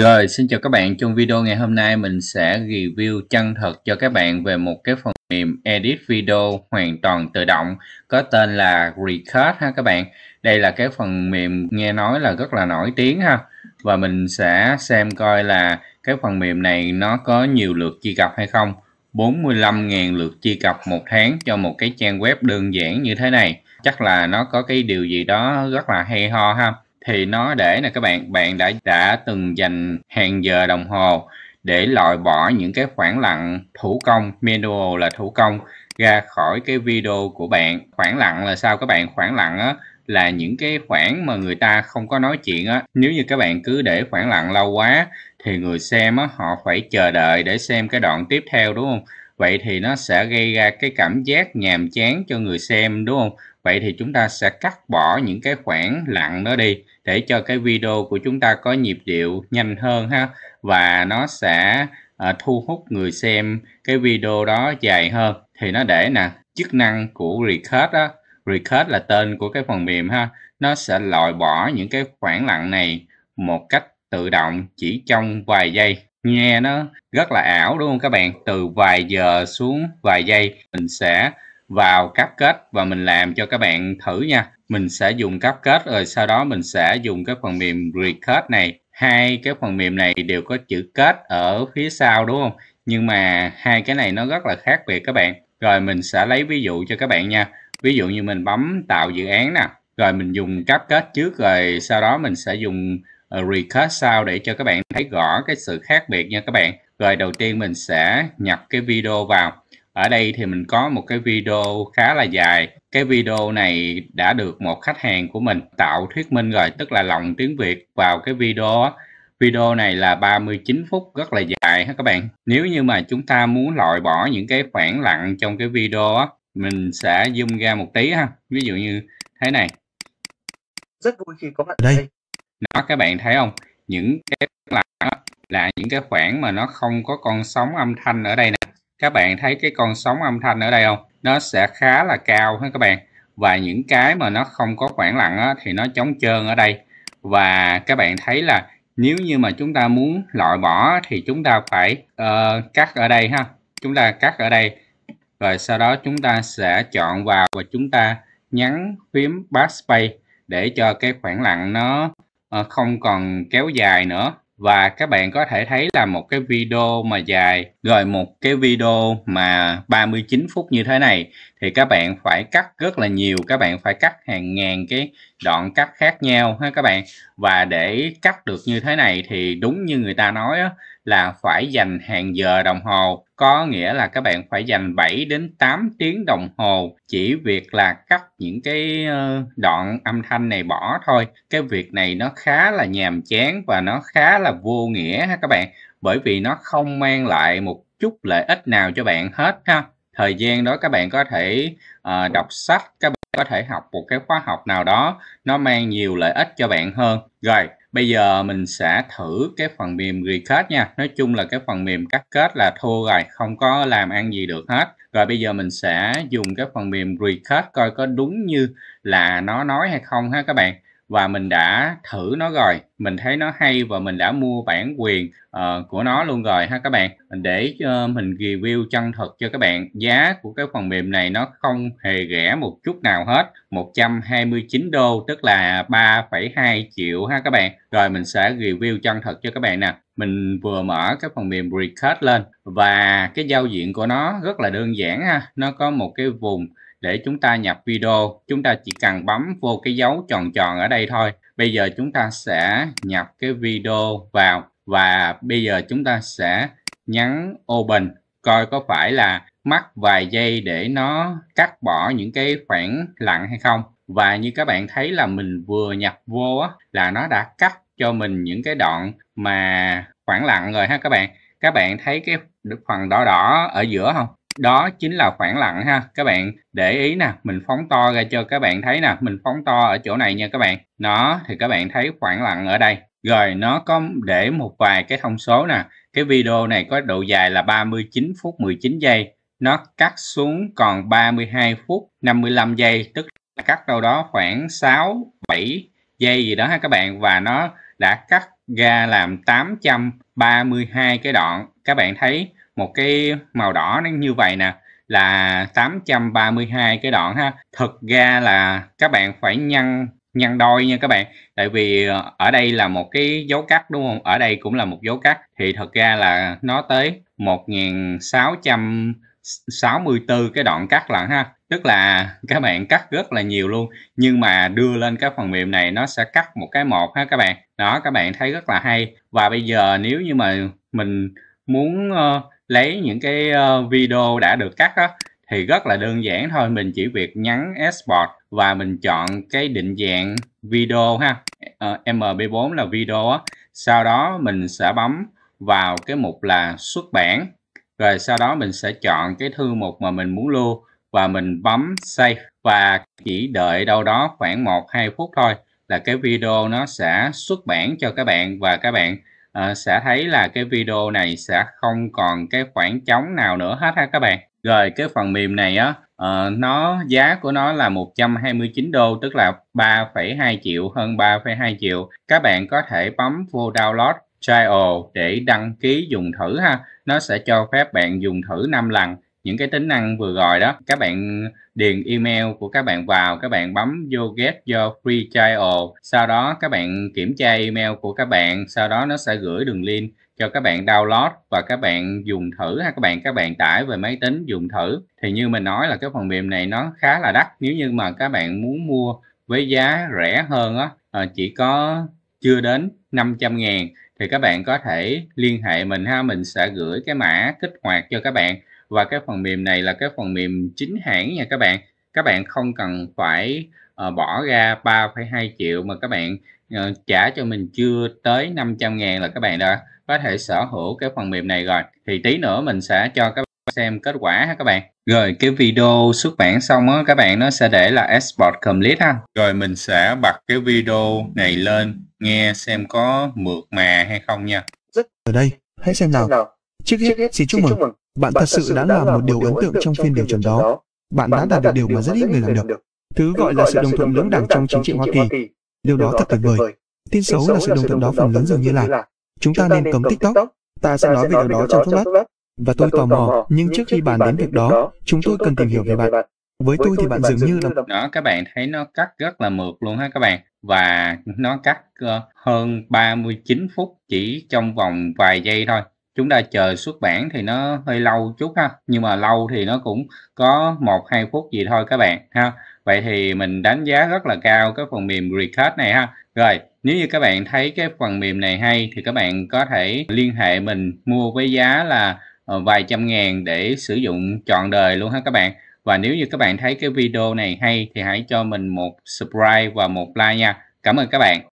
Rồi, xin chào các bạn. Trong video ngày hôm nay mình sẽ review chân thật cho các bạn về một cái phần mềm edit video hoàn toàn tự động có tên là Record ha các bạn. Đây là cái phần mềm nghe nói là rất là nổi tiếng ha. Và mình sẽ xem coi là cái phần mềm này nó có nhiều lượt truy cập hay không. 45.000 lượt truy cập một tháng cho một cái trang web đơn giản như thế này. Chắc là nó có cái điều gì đó rất là hay ho ha thì nó để là các bạn bạn đã đã từng dành hàng giờ đồng hồ để loại bỏ những cái khoảng lặng thủ công manual là thủ công ra khỏi cái video của bạn khoảng lặng là sao các bạn khoảng lặng á là những cái khoảng mà người ta không có nói chuyện á nếu như các bạn cứ để khoảng lặng lâu quá thì người xem á họ phải chờ đợi để xem cái đoạn tiếp theo đúng không vậy thì nó sẽ gây ra cái cảm giác nhàm chán cho người xem đúng không vậy thì chúng ta sẽ cắt bỏ những cái khoảng lặng đó đi để cho cái video của chúng ta có nhịp điệu nhanh hơn ha và nó sẽ uh, thu hút người xem cái video đó dài hơn thì nó để nè chức năng của record đó record là tên của cái phần mềm ha nó sẽ loại bỏ những cái khoảng lặng này một cách tự động chỉ trong vài giây nghe nó rất là ảo đúng không các bạn từ vài giờ xuống vài giây mình sẽ vào kết và mình làm cho các bạn thử nha. Mình sẽ dùng kết rồi sau đó mình sẽ dùng cái phần mềm Recut này. Hai cái phần mềm này đều có chữ kết ở phía sau đúng không? Nhưng mà hai cái này nó rất là khác biệt các bạn. Rồi mình sẽ lấy ví dụ cho các bạn nha. Ví dụ như mình bấm tạo dự án nè. Rồi mình dùng kết trước rồi sau đó mình sẽ dùng ờ, Recut sau để cho các bạn thấy rõ cái sự khác biệt nha các bạn. Rồi đầu tiên mình sẽ nhập cái video vào ở đây thì mình có một cái video khá là dài cái video này đã được một khách hàng của mình tạo thuyết minh rồi tức là lòng tiếng việt vào cái video Video này là 39 phút rất là dài ha các bạn. Nếu như mà chúng ta muốn loại bỏ những cái khoảng lặng trong cái video á, mình sẽ zoom ra một tí ha. Ví dụ như thế này. Rất vui khi có bạn đây. đây. Đó các bạn thấy không? Những cái lặng là, là những cái khoảng mà nó không có con sóng âm thanh ở đây nè các bạn thấy cái con sóng âm thanh ở đây không nó sẽ khá là cao hết các bạn và những cái mà nó không có khoảng lặng á, thì nó chống trơn ở đây và các bạn thấy là nếu như mà chúng ta muốn loại bỏ thì chúng ta phải uh, cắt ở đây ha chúng ta cắt ở đây rồi sau đó chúng ta sẽ chọn vào và chúng ta nhấn phím backspace để cho cái khoảng lặng nó uh, không còn kéo dài nữa và các bạn có thể thấy là một cái video mà dài rồi một cái video mà 39 phút như thế này thì các bạn phải cắt rất là nhiều các bạn phải cắt hàng ngàn cái đoạn cắt khác nhau ha các bạn và để cắt được như thế này thì đúng như người ta nói đó, là phải dành hàng giờ đồng hồ có nghĩa là các bạn phải dành 7 đến 8 tiếng đồng hồ chỉ việc là cắt những cái ờ, đoạn âm thanh này bỏ thôi cái việc này nó khá là nhàm chán và nó khá là vô nghĩa ha các bạn bởi vì nó không mang lại một chút lợi ích nào cho bạn hết ha thời gian đó các bạn có thể uh, đọc sách các bạn có thể học một cái khóa học nào đó nó mang nhiều lợi ích cho bạn hơn rồi Bây giờ mình sẽ thử cái phần mềm Recast nha. Nói chung là cái phần mềm cắt kết là thua rồi, không có làm ăn gì được hết. Rồi bây giờ mình sẽ dùng cái phần mềm Recast coi có đúng như là nó nói hay không ha các bạn và mình đã thử nó rồi mình thấy nó hay và mình đã mua bản quyền uh, của nó luôn rồi ha các bạn để uh, mình review chân thật cho các bạn giá của cái phần mềm này nó không hề rẻ một chút nào hết 129 đô tức là 3,2 triệu ha các bạn rồi mình sẽ review chân thật cho các bạn nè mình vừa mở cái phần mềm Recut lên và cái giao diện của nó rất là đơn giản ha nó có một cái vùng để chúng ta nhập video chúng ta chỉ cần bấm vô cái dấu tròn tròn ở đây thôi bây giờ chúng ta sẽ nhập cái video vào và bây giờ chúng ta sẽ nhấn open coi có phải là mất vài giây để nó cắt bỏ những cái khoảng lặng hay không và như các bạn thấy là mình vừa nhập vô á, là nó đã cắt cho mình những cái đoạn mà khoảng lặng rồi ha các bạn các bạn thấy cái phần đỏ đỏ ở giữa không đó chính là khoảng lặng ha các bạn để ý nè mình phóng to ra cho các bạn thấy nè mình phóng to ở chỗ này nha các bạn nó thì các bạn thấy khoảng lặng ở đây rồi nó có để một vài cái thông số nè cái video này có độ dài là 39 phút 19 giây nó cắt xuống còn 32 phút 55 giây tức là cắt đâu đó khoảng 6 7 giây gì đó ha các bạn và nó đã cắt ra làm 832 cái đoạn các bạn thấy một cái màu đỏ nó như vậy nè là 832 cái đoạn ha thực ra là các bạn phải nhân nhân đôi nha các bạn tại vì ờ, ở đây là một cái dấu cắt đúng không ở đây cũng là một dấu cắt thì thật ra là nó tới 1664 cái đoạn cắt lận ha tức là các bạn cắt rất là nhiều luôn nhưng mà đưa lên cái phần mềm này nó sẽ cắt một cái một ha các bạn đó các bạn thấy rất là hay và bây giờ nếu như mà mình muốn uh, lấy những cái uh, video đã được cắt đó, thì rất là đơn giản thôi mình chỉ việc nhấn export và mình chọn cái định dạng video ha uh, ờ, mp4 là video á sau đó mình sẽ bấm vào cái mục là xuất bản rồi sau đó mình sẽ chọn cái thư mục mà mình muốn lưu và mình bấm save và chỉ đợi đâu đó khoảng 1-2 phút thôi là cái video nó sẽ xuất bản cho các bạn và các bạn uh, sẽ thấy là cái video này sẽ không còn cái khoảng trống nào nữa hết ha các bạn rồi cái phần mềm này á uh, nó giá của nó là 129 đô tức là 3,2 triệu hơn 3,2 triệu các bạn có thể bấm vô download trial để đăng ký dùng thử ha nó sẽ cho phép bạn dùng thử 5 lần những cái tính năng vừa rồi đó các bạn điền email của các bạn vào các bạn bấm vô get your free trial sau đó các bạn kiểm tra email của các bạn sau đó nó sẽ gửi đường link cho các bạn download và các bạn dùng thử hay các bạn các bạn tải về máy tính dùng thử thì như mình nói là cái phần mềm này nó khá là đắt nếu như mà các bạn muốn mua với giá rẻ hơn á ờ, chỉ có chưa đến 500 ngàn thì các bạn có thể liên hệ mình ha mình sẽ gửi cái mã kích hoạt cho các bạn và cái phần mềm này là cái phần mềm chính hãng nha các bạn các bạn không cần phải uh, bỏ ra 3,2 triệu mà các bạn uh, trả cho mình chưa tới 500 ngàn là các bạn đã có thể sở hữu cái phần mềm này rồi thì tí nữa mình sẽ cho các bạn xem kết quả ha các bạn rồi cái video xuất bản xong á các bạn nó sẽ để là export complete ha rồi mình sẽ bật cái video này lên nghe xem có mượt mà hay không nha ở đây hãy xem nào, xem nào. trước hết xin chúc mừng bạn thật sự đã làm một điều ấn tượng trong phiên điều trần đó. Bạn đã đạt được điều mà rất ít người làm được. Thứ gọi là sự đồng thuận lưỡng đảng trong chính trị Hoa Kỳ. Điều đó thật tuyệt vời. Tin xấu là sự đồng thuận đó phần lớn dường như là chúng ta nên cấm TikTok. Ta sẽ nói về điều đó trong phút lát. Và tôi tò mò, nhưng trước khi bàn đến việc đó, chúng tôi cần tìm hiểu về bạn với tôi thì bạn dường như là đó các bạn thấy nó cắt rất là mượt luôn ha các bạn và nó cắt uh, hơn 39 phút chỉ trong vòng vài giây thôi chúng ta chờ xuất bản thì nó hơi lâu chút ha nhưng mà lâu thì nó cũng có một hai phút gì thôi các bạn ha vậy thì mình đánh giá rất là cao cái phần mềm Recut này ha rồi nếu như các bạn thấy cái phần mềm này hay thì các bạn có thể liên hệ mình mua với giá là ờ, vài trăm ngàn để sử dụng trọn đời luôn ha các bạn và nếu như các bạn thấy cái video này hay thì hãy cho mình một subscribe và một like nha cảm ơn các bạn